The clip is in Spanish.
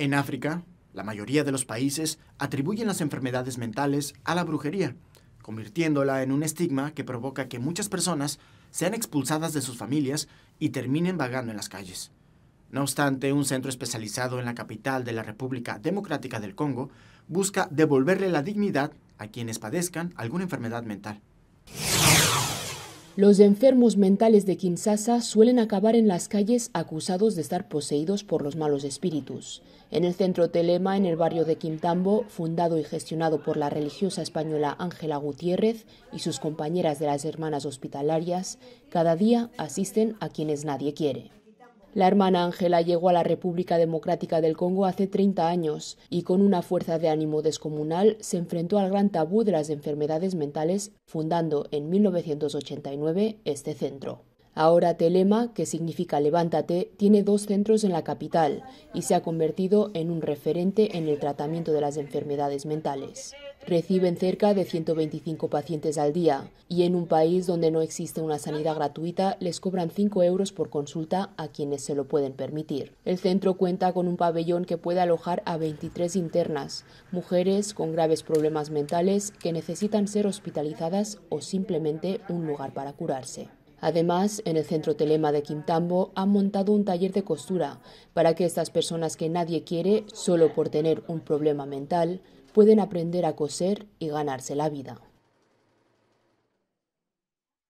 En África, la mayoría de los países atribuyen las enfermedades mentales a la brujería, convirtiéndola en un estigma que provoca que muchas personas sean expulsadas de sus familias y terminen vagando en las calles. No obstante, un centro especializado en la capital de la República Democrática del Congo busca devolverle la dignidad a quienes padezcan alguna enfermedad mental. Los enfermos mentales de Kinshasa suelen acabar en las calles acusados de estar poseídos por los malos espíritus. En el centro Telema, en el barrio de Quintambo, fundado y gestionado por la religiosa española Ángela Gutiérrez y sus compañeras de las hermanas hospitalarias, cada día asisten a quienes nadie quiere. La hermana Ángela llegó a la República Democrática del Congo hace 30 años y con una fuerza de ánimo descomunal se enfrentó al gran tabú de las enfermedades mentales fundando en 1989 este centro. Ahora Telema, que significa levántate, tiene dos centros en la capital y se ha convertido en un referente en el tratamiento de las enfermedades mentales. Reciben cerca de 125 pacientes al día y en un país donde no existe una sanidad gratuita les cobran 5 euros por consulta a quienes se lo pueden permitir. El centro cuenta con un pabellón que puede alojar a 23 internas, mujeres con graves problemas mentales que necesitan ser hospitalizadas o simplemente un lugar para curarse. Además, en el Centro Telema de Quintambo han montado un taller de costura para que estas personas que nadie quiere, solo por tener un problema mental, pueden aprender a coser y ganarse la vida.